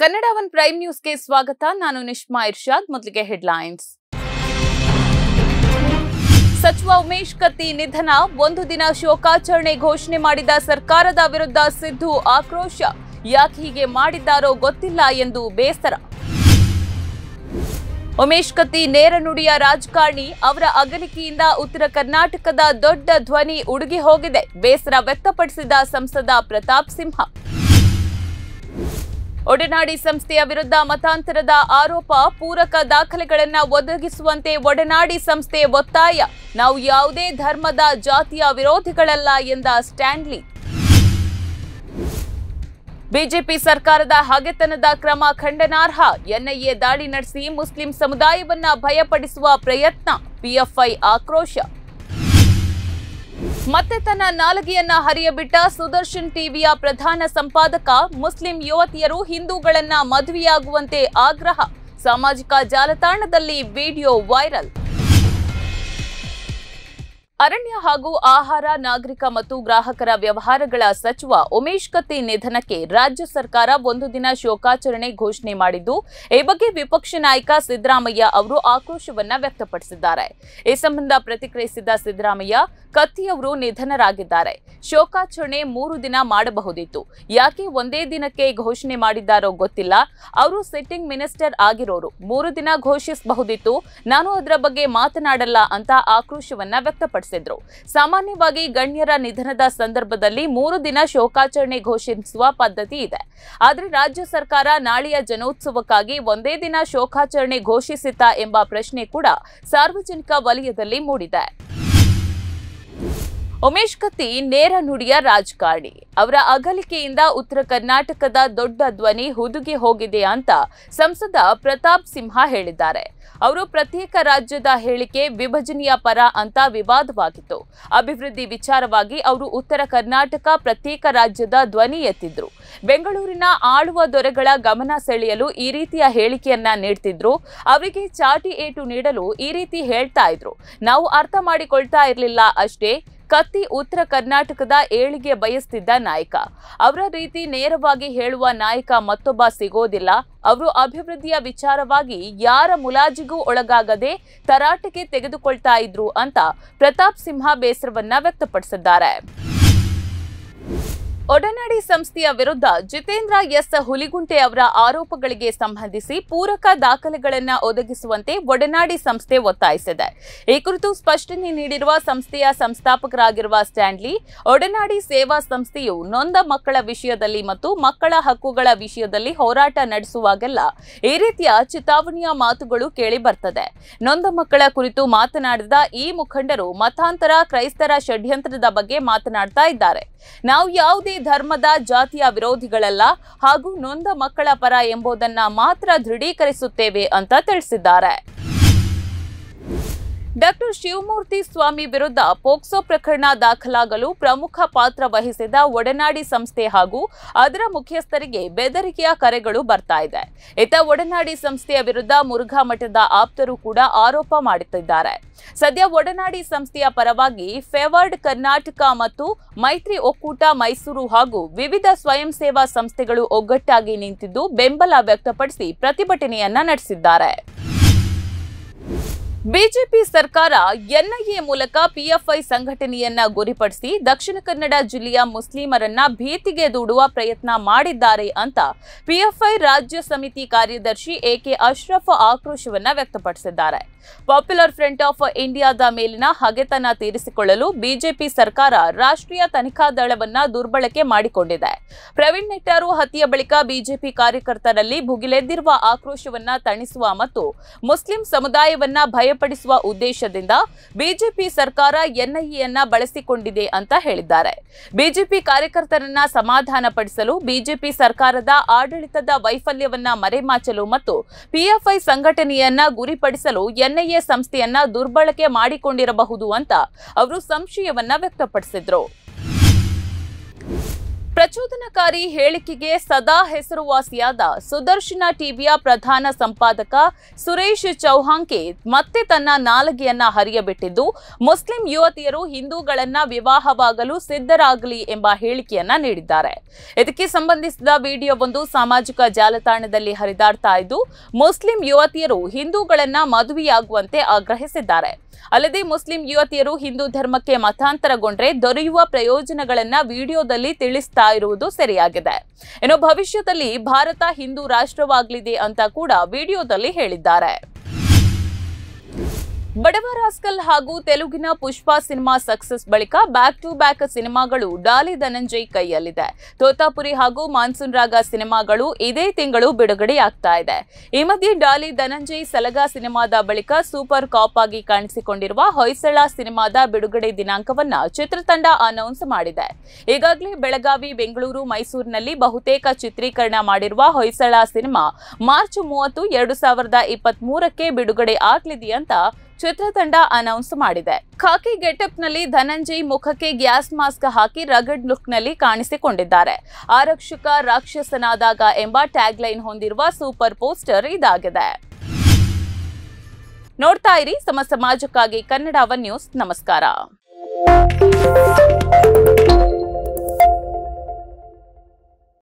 Kannada one prime ನ್ಯೂಸ್ಗೆ ಸ್ವಾಗತ ನಾನು ನಿಷ್ಮಾ ಇರ್ಷಾದ್ ಮೊದಲಿಗೆ ಹೆಡ್ಲೈನ್ಸ್ ಸಚಿವ ಉಮೇಶ್ ಕತ್ತಿ ನಿಧನ ಒಂದು ದಿನ ಶೋಕಾಚರಣೆ ಘೋಷಣೆ ಮಾಡಿದ ಸರ್ಕಾರದ ವಿರುದ್ಧ ಸಿದ್ದು ಆಕ್ರೋಶ ಯಾಕೆ ಹೀಗೆ ಮಾಡಿದ್ದಾರೋ ಗೊತ್ತಿಲ್ಲ ಎಂದು ಬೇಸರ ಉಮೇಶ್ ಕತ್ತಿ ನೇರ ನುಡಿಯ ರಾಜಕಾರಣಿ ಅವರ ಅಗಲಿಕೆಯಿಂದ ಉತ್ತರ ಕರ್ನಾಟಕದ ದೊಡ್ಡ ಧ್ವನಿ ಉಡುಗಿ ಹೋಗಿದೆ ಬೇಸರ ವ್ಯಕ್ತಪಡಿಸಿದ ಸಂಸದ ಪ್ರತಾಪ್ ಸಿಂಹ ಒಡನಾಡಿ ಸಂಸ್ಥೆಯ ವಿರುದ್ಧ ಮತಾಂತರದ ಆರೋಪ ಪೂರಕ ದಾಖಲೆಗಳನ್ನು ಒದಗಿಸುವಂತೆ ಒಡನಾಡಿ ಸಂಸ್ಥೆ ಒತ್ತಾಯ ನಾವು ಯಾವುದೇ ಧರ್ಮದ ಜಾತಿಯ ವಿರೋಧಿಗಳಲ್ಲ ಎಂದ ಸ್ಟ್ಯಾನ್ಲಿ ಬಿಜೆಪಿ ಸರ್ಕಾರದ ಹಗೆತನದ ಕ್ರಮ ಖಂಡನಾರ್ಹ ಎನ್ಐಎ ದಾಳಿ ನಡೆಸಿ ಮುಸ್ಲಿಂ ಸಮುದಾಯವನ್ನ ಭಯಪಡಿಸುವ ಪ್ರಯತ್ನ ಪಿಎಫ್ಐ ಆಕ್ರೋಶ ಮತ್ತೆ ತನ್ನ ನಾಲಗೆಯನ್ನ ಹರಿಯಬಿಟ್ಟ ಸುದರ್ಶನ್ ಟಿವಿಯ ಪ್ರಧಾನ ಸಂಪಾದಕ ಮುಸ್ಲಿಂ ಯುವತಿಯರು ಹಿಂದೂಗಳನ್ನ ಮದುವೆಯಾಗುವಂತೆ ಆಗ್ರಹ ಸಾಮಾಜಿಕ ಜಾಲತಾಣದಲ್ಲಿ ವಿಡಿಯೋ ವೈರಲ್ ಅರಣ್ಯ ಹಾಗೂ ಆಹಾರ ನಾಗರಿಕ ಮತ್ತು ಗ್ರಾಹಕರ ವ್ಯವಹಾರಗಳ ಸಚಿವ ಉಮೇಶ್ ಕತ್ತಿ ನಿಧನಕ್ಕೆ ರಾಜ್ಯ ಸರ್ಕಾರ ಒಂದು ದಿನ ಶೋಕಾಚರಣೆ ಘೋಷಣೆ ಮಾಡಿದ್ದು ಈ ಬಗ್ಗೆ ವಿಪಕ್ಷ ನಾಯಕ ಸಿದ್ದರಾಮಯ್ಯ ಅವರು ಆಕ್ರೋಶವನ್ನ ವ್ಯಕ್ತಪಡಿಸಿದ್ದಾರೆ ಈ ಸಂಬಂಧ ಪ್ರತಿಕ್ರಿಯಿಸಿದ ಸಿದ್ದರಾಮಯ್ಯ ಕತ್ತಿಯವರು ನಿಧನರಾಗಿದ್ದಾರೆ ಶೋಕಾಚರಣೆ ಮೂರು ದಿನ ಮಾಡಬಹುದಿತ್ತು ಯಾಕೆ ಒಂದೇ ದಿನಕ್ಕೆ ಘೋಷಣೆ ಮಾಡಿದ್ದಾರೋ ಗೊತ್ತಿಲ್ಲ ಅವರು ಸಿಟ್ಟಿಂಗ್ ಮಿನಿಸ್ಟರ್ ಆಗಿರೋರು ಮೂರು ದಿನ ಘೋಷಿಸಬಹುದಿತ್ತು ನಾನು ಅದರ ಬಗ್ಗೆ ಮಾತನಾಡಲ್ಲ ಅಂತ ಆಕ್ರೋಶವನ್ನ ವ್ಯಕ್ತಪಡಿಸಿದ್ದಾರೆ ಘೋಷಿಸಿದ್ರು ಸಾಮಾನ್ಯವಾಗಿ ಗಣ್ಯರ ನಿಧನದ ಸಂದರ್ಭದಲ್ಲಿ ಮೂರು ದಿನ ಶೋಕಾಚರಣೆ ಘೋಷಿಸುವ ಪದ್ಧತಿ ಇದೆ ಆದರೆ ರಾಜ್ಯ ಸರ್ಕಾರ ನಾಳೆಯ ಜನೋತ್ಸವಕ್ಕಾಗಿ ಒಂದೇ ದಿನ ಶೋಕಾಚರಣೆ ಘೋಷಿಸಿತಾ ಎಂಬ ಪ್ರಶ್ನೆ ಕೂಡ ಸಾರ್ವಜನಿಕ ವಲಯದಲ್ಲಿ ಮೂಡಿದೆ ಉಮೇಶ್ ಕತ್ತಿ ನೇರ ನುಡಿಯ ರಾಜಕಾರಣಿ ಅವರ ಅಗಲಿಕೆಯಿಂದ ಉತ್ತರ ಕರ್ನಾಟಕದ ದೊಡ್ಡ ಧ್ವನಿ ಹುದುಗಿ ಹೋಗಿದೆ ಅಂತ ಸಂಸದ ಪ್ರತಾಪ್ ಸಿಂಹ ಹೇಳಿದ್ದಾರೆ ಅವರು ಪ್ರತ್ಯೇಕ ರಾಜ್ಯದ ಹೇಳಿಕೆ ವಿಭಜನೆಯ ಪರ ಅಂತ ವಿವಾದವಾಗಿತ್ತು ಅಭಿವೃದ್ಧಿ ವಿಚಾರವಾಗಿ ಅವರು ಉತ್ತರ ಕರ್ನಾಟಕ ಪ್ರತ್ಯೇಕ ರಾಜ್ಯದ ಧ್ವನಿ ಎತ್ತಿದ್ರು ಬೆಂಗಳೂರಿನ ಆಳುವ ದೊರೆಗಳ ಗಮನ ಸೆಳೆಯಲು ಈ ರೀತಿಯ ಹೇಳಿಕೆಯನ್ನ ನೀಡ್ತಿದ್ರು ಅವರಿಗೆ ಚಾಟಿ ಏಟು ನೀಡಲು ಈ ರೀತಿ ಹೇಳ್ತಾ ಇದ್ರು ನಾವು ಅರ್ಥ ಮಾಡಿಕೊಳ್ತಾ ಇರಲಿಲ್ಲ ಅಷ್ಟೇ ಕತ್ತಿ ಉತ್ತರ ಕರ್ನಾಟಕದ ಏಳಿಗೆ ಬಯಸ್ತಿದ್ದ ನಾಯಕ ಅವರ ರೀತಿ ನೇರವಾಗಿ ಹೇಳುವ ನಾಯಕ ಮತ್ತೊಬ್ಬ ಸಿಗೋದಿಲ್ಲ ಅವರು ಅಭಿವೃದ್ಧಿಯ ವಿಚಾರವಾಗಿ ಯಾರ ಮುಲಾಜಿಗೂ ಒಳಗಾಗದೆ ತರಾಟೆಗೆ ತೆಗೆದುಕೊಳ್ತಾ ಇದ್ರು ಅಂತ ಪ್ರತಾಪ್ ಸಿಂಹ ಬೇಸರವನ್ನ ವ್ಯಕ್ತಪಡಿಸಿದ್ದಾರೆ ಒಡನಾಡಿ ಸಂಸ್ಥೆಯ ವಿರುದ್ಧ ಜಿತೇಂದ್ರ ಎಸ್ ಹುಲಿಗುಂಟೆ ಅವರ ಆರೋಪಗಳಿಗೆ ಸಂಬಂಧಿಸಿ ಪೂರಕ ದಾಖಲೆಗಳನ್ನು ಒದಗಿಸುವಂತೆ ಒಡನಾಡಿ ಸಂಸ್ಥೆ ಒತ್ತಾಯಿಸಿದೆ ಈ ಕುರಿತು ಸ್ಪಷ್ಟನೆ ನೀಡಿರುವ ಸಂಸ್ಥೆಯ ಸಂಸ್ಥಾಪಕರಾಗಿರುವ ಸ್ಟ್ಯಾಂಡ್ಲಿ ಒಡನಾಡಿ ಸೇವಾ ಸಂಸ್ಥೆಯು ನೊಂದ ಮಕ್ಕಳ ವಿಷಯದಲ್ಲಿ ಮತ್ತು ಮಕ್ಕಳ ಹಕ್ಕುಗಳ ವಿಷಯದಲ್ಲಿ ಹೋರಾಟ ನಡೆಸುವಾಗೆಲ್ಲ ಈ ರೀತಿಯ ಚಿತಾವಣೆಯ ಮಾತುಗಳು ಕೇಳಿ ನೊಂದ ಮಕ್ಕಳ ಕುರಿತು ಮಾತನಾಡಿದ ಈ ಮುಖಂಡರು ಮತಾಂತರ ಕ್ರೈಸ್ತರ ಷಡ್ಯಂತ್ರದ ಬಗ್ಗೆ ಮಾತನಾಡ್ತಾ ಇದ್ದಾರೆ ನಾವು ಯಾವುದೇ ಧರ್ಮದ ಜಾತಿಯ ವಿರೋಧಿಗಳಲ್ಲ ಹಾಗೂ ನೊಂದ ಮಕ್ಕಳ ಪರ ಎಂಬುದನ್ನ ಮಾತ್ರ ದೃಢೀಕರಿಸುತ್ತೇವೆ ಅಂತ ತಿಳಿಸಿದ್ದಾರೆ ಡಾಕ್ಟರ್ ಶಿವಮೂರ್ತಿ ಸ್ವಾಮಿ ವಿರುದ್ಧ ಪೋಕ್ಸೋ ಪ್ರಕರಣ ದಾಖಲಾಗಲು ಪ್ರಮುಖ ಪಾತ್ರ ವಹಿಸಿದ ಒಡನಾಡಿ ಸಂಸ್ಥೆ ಹಾಗೂ ಅದರ ಮುಖ್ಯಸ್ಥರಿಗೆ ಬೆದರಿಕೆಯ ಕರೆಗಳು ಬರ್ತಾ ಇದೆ ಇತ್ತ ಒಡನಾಡಿ ಸಂಸ್ಥೆಯ ವಿರುದ್ಧ ಮುರುಘಾ ಮಠದ ಆಪ್ತರು ಕೂಡ ಆರೋಪ ಮಾಡುತ್ತಿದ್ದಾರೆ ಸದ್ಯ ಒಡನಾಡಿ ಸಂಸ್ಥೆಯ ಪರವಾಗಿ ಫೇವರ್ಡ್ ಕರ್ನಾಟಕ ಮತ್ತು ಮೈತ್ರಿ ಒಕ್ಕೂಟ ಮೈಸೂರು ಹಾಗೂ ವಿವಿಧ ಸ್ವಯಂ ಸೇವಾ ಸಂಸ್ಥೆಗಳು ಒಗ್ಗಟ್ಟಾಗಿ ನಿಂತಿದ್ದು ಬೆಂಬಲ ವ್ಯಕ್ತಪಡಿಸಿ ಪ್ರತಿಭಟನೆಯನ್ನ ನಡೆಸಿದ್ದಾರೆ ಬಿಜೆಪಿ ಸರ್ಕಾರ ಎನ್ಐಎ ಮೂಲಕ ಪಿಎಫ್ಐ ಸಂಘಟನೆಯನ್ನ ಗುರಿಪಡಿಸಿ ದಕ್ಷಿಣ ಕನ್ನಡ ಜಿಲ್ಲೆಯ ಮುಸ್ಲಿಮರನ್ನ ಭೀತಿಗೆ ದೂಡುವ ಪ್ರಯತ್ನ ಮಾಡಿದ್ದಾರೆ ಅಂತ ಪಿಎಫ್ಐ ರಾಜ್ಯ ಸಮಿತಿ ಕಾರ್ಯದರ್ಶಿ ಎಕೆ ಅಶ್ರಫ್ ಆಕ್ರೋಶವನ್ನ ವ್ಯಕ್ತಪಡಿಸಿದ್ದಾರೆ ಪಾಪ್ಯುಲರ್ ಫ್ರಂಟ್ ಆಫ್ ಇಂಡಿಯಾದ ಮೇಲಿನ ಹಗೆತನ ತೀರಿಸಿಕೊಳ್ಳಲು ಬಿಜೆಪಿ ಸರ್ಕಾರ ರಾಷ್ಟ್ರೀಯ ತನಿಖಾ ದಳವನ್ನ ದುರ್ಬಳಕೆ ಮಾಡಿಕೊಂಡಿದೆ ಪ್ರವೀಣ್ ನೆಟ್ಟಾರು ಹತ್ಯೆಯ ಬಳಿಕ ಬಿಜೆಪಿ ಕಾರ್ಯಕರ್ತರಲ್ಲಿ ಭುಗಿಲೆದ್ದಿರುವ ಆಕ್ರೋಶವನ್ನ ತಣಿಸುವ ಮತ್ತು ಮುಸ್ಲಿಂ ಸಮುದಾಯವನ್ನ ಭಯ ಪಡಿಸುವ ಉದ್ದೇಶದಿಂದ ಬಿಜೆಪಿ ಸರ್ಕಾರ ಎನ್ಐಎಯನ್ನ ಬಳಸಿಕೊಂಡಿದೆ ಅಂತ ಹೇಳಿದ್ದಾರೆ ಬಿಜೆಪಿ ಕಾರ್ಯಕರ್ತರನ್ನ ಸಮಾಧಾನಪಡಿಸಲು ಬಿಜೆಪಿ ಸರ್ಕಾರದ ಆಡಳಿತದ ವೈಫಲ್ಯವನ್ನ ಮರೆಮಾಚಲು ಮತ್ತು ಪಿಎಫ್ಐ ಸಂಘಟನೆಯನ್ನ ಗುರಿಪಡಿಸಲು ಎನ್ಐಎ ಸಂಸ್ಥೆಯನ್ನ ದುರ್ಬಳಕೆ ಮಾಡಿಕೊಂಡಿರಬಹುದು ಅಂತ ಅವರು ಸಂಶಯವನ್ನ ವ್ಯಕ್ತಪಡಿಸಿದ್ರು ಪ್ರಚೋದನಕಾರಿ ಹೇಳಿಕೆಗೆ ಸದಾ ಹೆಸರುವಾಸಿಯಾದ ಸುದರ್ಶನ ಟಿವಿಯ ಪ್ರಧಾನ ಸಂಪಾದಕ ಸುರೇಶ್ ಚೌಹಾಂಕೆ ಮತ್ತೆ ತನ್ನ ನಾಲಗೆಯನ್ನ ಹರಿಯಬಿಟ್ಟಿದ್ದು ಮುಸ್ಲಿಂ ಯುವತಿಯರು ಹಿಂದೂಗಳನ್ನ ವಿವಾಹವಾಗಲು ಸಿದ್ಧರಾಗಲಿ ಎಂಬ ಹೇಳಿಕೆಯನ್ನ ನೀಡಿದ್ದಾರೆ ಇದಕ್ಕೆ ಸಂಬಂಧಿಸಿದ ವಿಡಿಯೋವೊಂದು ಸಾಮಾಜಿಕ ಜಾಲತಾಣದಲ್ಲಿ ಹರಿದಾಡ್ತಾ ಇದ್ದು ಮುಸ್ಲಿಂ ಯುವತಿಯರು ಹಿಂದೂಗಳನ್ನ ಮದುವೆಯಾಗುವಂತೆ ಆಗ್ರಹಿಸಿದ್ದಾರೆ ಅಲ್ಲದೆ ಮುಸ್ಲಿಂ ಯುವತಿಯರು ಹಿಂದೂ ಧರ್ಮಕ್ಕೆ ಮತಾಂತರಗೊಂಡ್ರೆ ದೊರೆಯುವ ಪ್ರಯೋಜನಗಳನ್ನ ವಿಡಿಯೋದಲ್ಲಿ ತಿಳಿಸ್ತಾ ಇರುವುದು ಸರಿಯಾಗಿದೆ ಇನ್ನು ಭವಿಷ್ಯದಲ್ಲಿ ಭಾರತ ಹಿಂದೂ ರಾಷ್ಟ್ರವಾಗಲಿದೆ ಅಂತ ಕೂಡ ವಿಡಿಯೋದಲ್ಲಿ ಹೇಳಿದ್ದಾರೆ ಬಡವರಾಸ್ಕಲ್ ಹಾಗೂ ತೆಲುಗಿನ ಪುಷ್ಪ ಸಿನಿಮಾ ಸಕ್ಸಸ್ ಬಳಿಕ ಬ್ಯಾಕ್ ಟು ಬ್ಯಾಕ್ ಸಿನಿಮಾಗಳು ಡಾಲಿ ಧನಂಜಯ್ ಕೈಯಲ್ಲಿದೆ ತೋತಾಪುರಿ ಹಾಗೂ ಮಾನ್ಸೂನ್ ರಾಗ ಸಿನಿಮಾಗಳು ಇದೇ ತಿಂಗಳು ಬಿಡುಗಡೆಯಾಗ್ತಾ ಇದೆ ಈ ಮಧ್ಯೆ ಡಾಲಿ ಧನಂಜಯ್ ಸಲಗ ಸಿನಿಮಾದ ಬಳಿಕ ಸೂಪರ್ ಕಾಪ್ ಆಗಿ ಕಾಣಿಸಿಕೊಂಡಿರುವ ಹೊಯ್ಸಳ ಸಿನಿಮಾದ ಬಿಡುಗಡೆ ದಿನಾಂಕವನ್ನ ಚಿತ್ರತಂಡ ಅನೌನ್ಸ್ ಮಾಡಿದೆ ಈಗಾಗಲೇ ಬೆಳಗಾವಿ ಬೆಂಗಳೂರು ಮೈಸೂರಿನಲ್ಲಿ ಬಹುತೇಕ ಚಿತ್ರೀಕರಣ ಮಾಡಿರುವ ಹೊಯ್ಸಳ ಸಿನಿಮಾ ಮಾರ್ಚ್ ಮೂವತ್ತು ಎರಡು ಸಾವಿರದ ಇಪ್ಪತ್ತ್ ಮೂರಕ್ಕೆ ಬಿಡುಗಡೆ ಆಗಲಿದೆಯಂತ ಚಿತ್ರತಂಡ ಅನೌನ್ಸ್ ಮಾಡಿದೆ ಖಾಕಿ ನಲ್ಲಿ ಧನಂಜಯ್ ಮುಖಕ್ಕೆ ಗ್ಯಾಸ್ ಮಾಸ್ಕ್ ಹಾಕಿ ರಗಡ್ ನಲ್ಲಿ ಕಾಣಿಸಿಕೊಂಡಿದ್ದಾರೆ ಆರಕ್ಷಕ ರಾಕ್ಷಸನಾದಾಗ ಎಂಬ ಟ್ಯಾಗ್ ಲೈನ್ ಹೊಂದಿರುವ ಸೂಪರ್ ಪೋಸ್ಟರ್ ಇದಾಗಿದೆ ನೋಡ್ತಾ ಇರಿ ಸಮ ಸಮಾಜಕ್ಕಾಗಿ ಕನ್ನಡ ನ್ಯೂಸ್ ನಮಸ್ಕಾರ